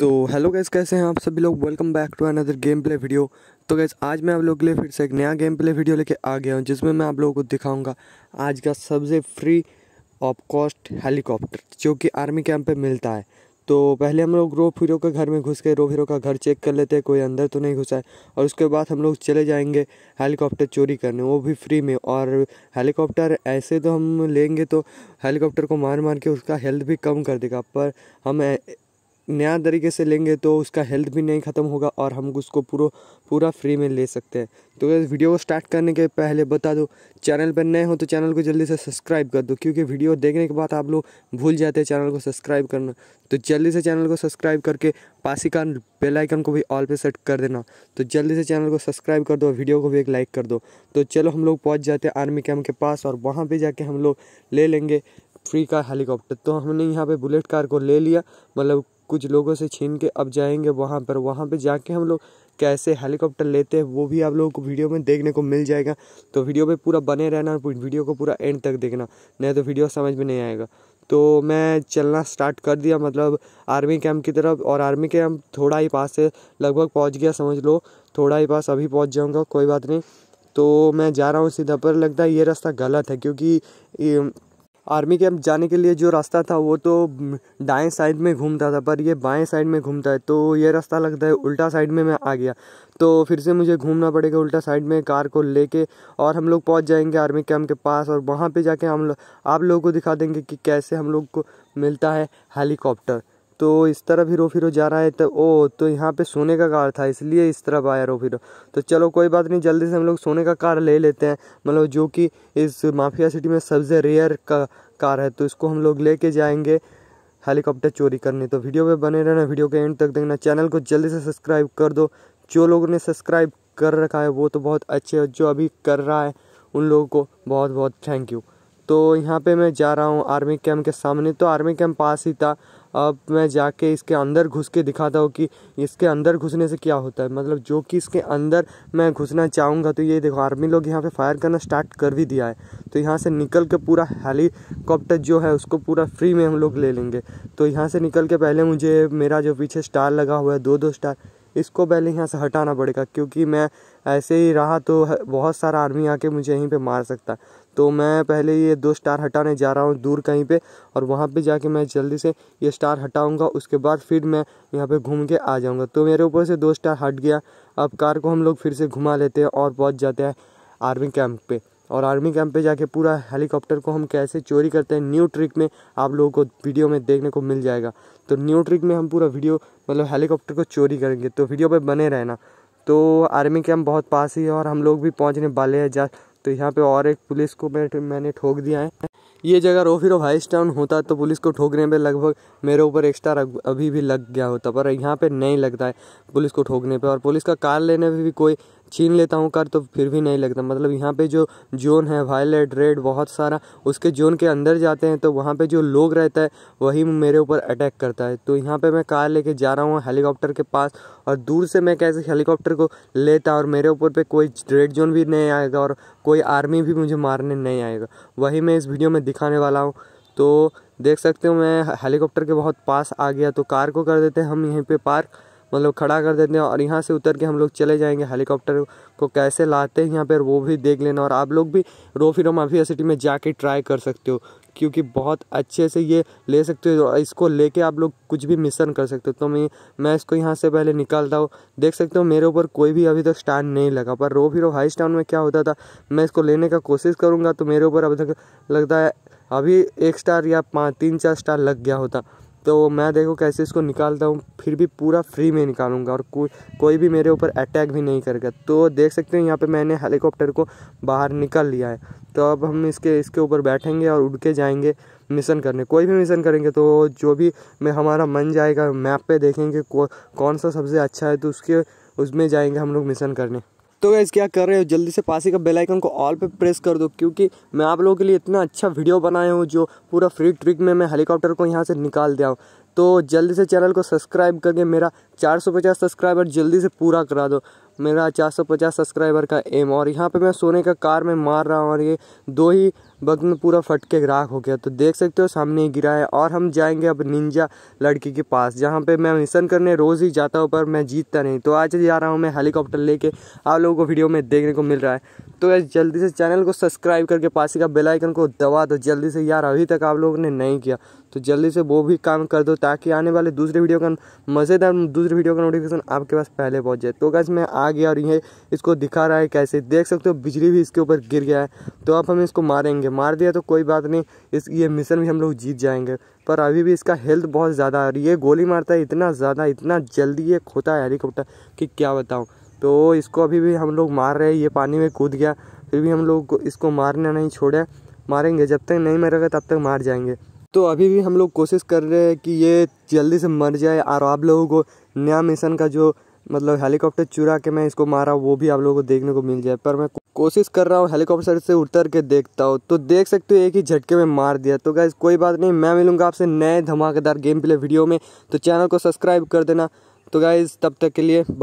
तो hello guys कैसे हैं आप सभी लोग welcome back to another game play video तो गैस आज मैं आप लोगों के लिए फिर से एक नया गेम प्ले वीडियो लेके आ गया हूँ जिसमें मैं आप लोगों को दिखाऊंगा आज का सबसे फ्री ऑफ कॉस्ट हेलीकॉप्टर जो कि आर्मी कैंप पे मिलता है तो पहले हम लोग रोफ हीरो के घर में घुस के रोफ हीरो का घर चेक कर लेते हैं कोई अंदर तो नहीं घुसा है और उसके बाद हम लोग चले जाएंगे हेलीकॉप्टर चोरी करने वो भी फ्री में और हेलीकॉप्टर ऐसे तो हम लेंगे तो हेलीकॉप्टर को मार मार के उसका हेल्थ भी कम कर देगा पर हम नया तरीके से लेंगे तो उसका हेल्थ भी नहीं ख़त्म होगा और हम उसको पूरा पूरा फ्री में ले सकते हैं तो इस वीडियो को स्टार्ट करने के पहले बता दो चैनल पर नए हो तो चैनल को जल्दी से सब्सक्राइब कर दो क्योंकि वीडियो देखने के बाद आप लोग भूल जाते हैं चैनल को सब्सक्राइब करना तो जल्दी से चैनल को सब्सक्राइब करके पासी का बेलाइकन को भी ऑल पर सेट कर देना तो जल्दी से चैनल को सब्सक्राइब कर दो वीडियो को भी एक लाइक कर दो तो चलो हम लोग पहुँच जाते हैं आर्मी कैम्प के पास और वहाँ पर जाके हम लोग ले लेंगे फ्री का हेलीकॉप्टर तो हमने यहाँ पे बुलेट कार को ले लिया मतलब कुछ लोगों से छीन के अब जाएंगे वहाँ पर वहाँ पे जाके हम लोग कैसे हेलीकॉप्टर लेते हैं वो भी आप लोगों को वीडियो में देखने को मिल जाएगा तो वीडियो पे पूरा बने रहना और वीडियो को पूरा एंड तक देखना नहीं तो वीडियो समझ में नहीं आएगा तो मैं चलना स्टार्ट कर दिया मतलब आर्मी कैंप की तरफ और आर्मी कैंप थोड़ा ही पास से लगभग पहुँच गया समझ लो थोड़ा ही पास अभी पहुँच जाऊँगा कोई बात नहीं तो मैं जा रहा हूँ सीधा पर लगता है ये रास्ता गलत है क्योंकि आर्मी कैंप जाने के लिए जो रास्ता था वो तो दाएं साइड में घूमता था पर ये बाएं साइड में घूमता है तो ये रास्ता लगता है उल्टा साइड में मैं आ गया तो फिर से मुझे घूमना पड़ेगा उल्टा साइड में कार को लेके और हम लोग पहुंच जाएंगे आर्मी कैंप के पास और वहाँ पे जाके हम लोग आप लोगों को दिखा देंगे कि कैसे हम लोग को मिलता है हेलीकॉप्टर तो इस तरफ ही रो फिरो जा रहा है तो ओ तो यहाँ पे सोने का कार था इसलिए इस तरफ आया रो फिरो तो चलो कोई बात नहीं जल्दी से हम लोग सोने का कार ले लेते हैं मतलब जो कि इस माफिया सिटी में सबसे रेयर का कार है तो इसको हम लोग लेके जाएंगे हेलीकॉप्टर चोरी करने तो वीडियो में बने रहना वीडियो के एंड तक देखना चैनल को जल्दी से सब्सक्राइब कर दो जो लोगों ने सब्सक्राइब कर रखा है वो तो बहुत अच्छे जो अभी कर रहा है उन लोगों को बहुत बहुत थैंक यू तो यहाँ पे मैं जा रहा हूँ आर्मी कैम्प के सामने तो आर्मी कैम्प पास ही था अब मैं जाके इसके अंदर घुस के दिखाता हूँ कि इसके अंदर घुसने से क्या होता है मतलब जो कि इसके अंदर मैं घुसना चाहूँगा तो ये देखो आर्मी लोग यहाँ पे फायर करना स्टार्ट कर भी दिया है तो यहाँ से निकल के पूरा हेलीकॉप्टर जो है उसको पूरा फ्री में हम लोग ले लेंगे तो यहाँ से निकल के पहले मुझे मेरा जो पीछे स्टार लगा हुआ है दो दो स्टार इसको पहले यहाँ से हटाना पड़ेगा क्योंकि मैं ऐसे ही रहा तो बहुत सारा आर्मी आके मुझे यहीं पे मार सकता तो मैं पहले ये दो स्टार हटाने जा रहा हूँ दूर कहीं पे और वहाँ पे जाके मैं जल्दी से ये स्टार हटाऊँगा उसके बाद फिर मैं यहाँ पे घूम के आ जाऊँगा तो मेरे ऊपर से दो स्टार हट गया अब कार को हम लोग फिर से घुमा लेते हैं और पहुँच जाते हैं आर्मी कैंप पे और आर्मी कैंप पे जाके पूरा हेलीकॉप्टर को हम कैसे चोरी करते हैं न्यू ट्रिक में आप लोगों को वीडियो में देखने को मिल जाएगा तो न्यू ट्रिक में हम पूरा वीडियो मतलब हेलीकॉप्टर को चोरी करेंगे तो वीडियो पर बने रहना तो आर्मी कैंप बहुत पास ही है और हम लोग भी पहुंचने वाले हैं जा तो यहाँ पे और एक पुलिस को मैं मैंने ठोक दिया है ये जगह रोफी रोफ हाइस टाउन होता तो पुलिस को ठोकने पे लगभग मेरे ऊपर एक्स्ट्रा अभी भी लग गया होता पर यहाँ पे नहीं लगता है पुलिस को ठोकने पे और पुलिस का कार लेने पे भी कोई छीन लेता हूँ कर तो फिर भी नहीं लगता मतलब यहाँ पे जो जोन है वायलेट रेड बहुत सारा उसके जोन के अंदर जाते हैं तो वहाँ पे जो लोग रहता है वही मेरे ऊपर अटैक करता है तो यहाँ पे मैं कार लेके जा रहा हूँ हेलीकॉप्टर के पास और दूर से मैं कैसे हेलीकॉप्टर को लेता और मेरे ऊपर पे कोई रेड जोन भी नहीं आएगा और कोई आर्मी भी मुझे मारने नहीं आएगा वही मैं इस वीडियो में दिखाने वाला हूँ तो देख सकते हो मैं हेलीकॉप्टर के बहुत पास आ गया तो कार को कर देते हैं हम यहीं पे पार्क मतलब खड़ा कर देते हैं और यहाँ से उतर के हम लोग चले जाएंगे हेलीकॉप्टर को कैसे लाते हैं यहाँ पर वो भी देख लेना और आप लोग भी रोफिरो माफिया सिटी में जाके ट्राई कर सकते हो क्योंकि बहुत अच्छे से ये ले सकते हो और इसको लेके आप लोग कुछ भी मिशन कर सकते हो तो मैं मैं इसको यहाँ से पहले निकालता हूँ देख सकते हो मेरे ऊपर कोई भी अभी तक तो स्टैंड नहीं लगा पर रोफ हीरो हाई स्टैंड में क्या होता था मैं इसको लेने का कोशिश करूँगा तो मेरे ऊपर अभी तक लगता है अभी एक स्टार या पाँच तीन चार स्टार लग गया होता तो मैं देखो कैसे इसको निकालता हूँ फिर भी पूरा फ्री में निकालूंगा और को, कोई भी मेरे ऊपर अटैक भी नहीं करेगा तो देख सकते हैं यहाँ पे मैंने हेलीकॉप्टर को बाहर निकाल लिया है तो अब हम इसके इसके ऊपर बैठेंगे और उड़ के जाएंगे मिशन करने कोई भी मिशन करेंगे तो जो भी मैं हमारा मन जाएगा मैप पे देखेंगे कौ, कौन सा सबसे अच्छा है तो उसके उसमें जाएंगे हम लोग मिशन करने तो गैस क्या कर रहे हो जल्दी से पासी का बेल आइकन को ऑल पे प्रेस कर दो क्योंकि मैं आप लोगों के लिए इतना अच्छा वीडियो बनाया हूँ जो पूरा फ्री ट्रिक में मैं हेलीकॉप्टर को यहाँ से निकाल दिया हूँ तो जल्दी से चैनल को सब्सक्राइब करके मेरा 450 सब्सक्राइबर जल्दी से पूरा करा दो मेरा 450 सब्सक्राइबर का एम और यहाँ पे मैं सोने का कार में मार रहा हूँ और ये दो ही वक्त में पूरा फट के राख हो गया तो देख सकते हो सामने ही गिरा है और हम जाएंगे अब निंजा लड़की के पास जहाँ पे मैं मिशन करने रोज़ ही जाता हूँ पर मैं जीतता नहीं तो आज जा रहा हूँ मैं हेलीकॉप्टर लेके आप लोगों को वीडियो में देखने को मिल रहा है तो यार जल्दी से चैनल को सब्सक्राइब करके पास का बेलाइकन को दबा दो जल्दी से यार अभी तक आप लोगों ने नहीं किया तो जल्दी से वो भी काम कर दो ताकि आने वाले दूसरे वीडियो का मज़ेदार दूसरे वीडियो का नोटिफिकेशन आपके पास पहले पहुँच जाए तो कैसे मैं आ गया और ये इसको दिखा रहा है कैसे देख सकते हो बिजली भी इसके ऊपर गिर गया है तो आप हम इसको मारेंगे जाएंगे मार दिया तो कोई बात नहीं इस ये मिशन भी हम लोग जीत जाएंगे पर अभी भी इसका हेल्थ बहुत ज़्यादा है रही है गोली मारता है इतना ज़्यादा इतना जल्दी ये खोता है हेलीकॉप्टर कि क्या बताऊँ तो इसको अभी भी हम लोग मार रहे हैं ये पानी में कूद गया फिर भी हम लोग इसको मारना नहीं छोड़े मारेंगे जब तक नहीं मरेगा तब तक मार जाएंगे तो अभी भी हम लोग कोशिश कर रहे हैं कि ये जल्दी से मर जाए और आप लोगों को नया मिशन का जो मतलब हेलीकॉप्टर चुरा के मैं इसको मारा वो भी आप लोगों को देखने को मिल जाए पर मैं कोशिश कर रहा हूँ हेलीकॉप्टर से उतर के देखता हूँ तो देख सकते हो एक ही झटके में मार दिया तो गैस कोई बात नहीं मैं मिलूँगा आपसे नए धमाकेदार गेम प्ले वीडियो में तो चैनल को सब्सक्राइब कर देना तो गाइज तब तक के लिए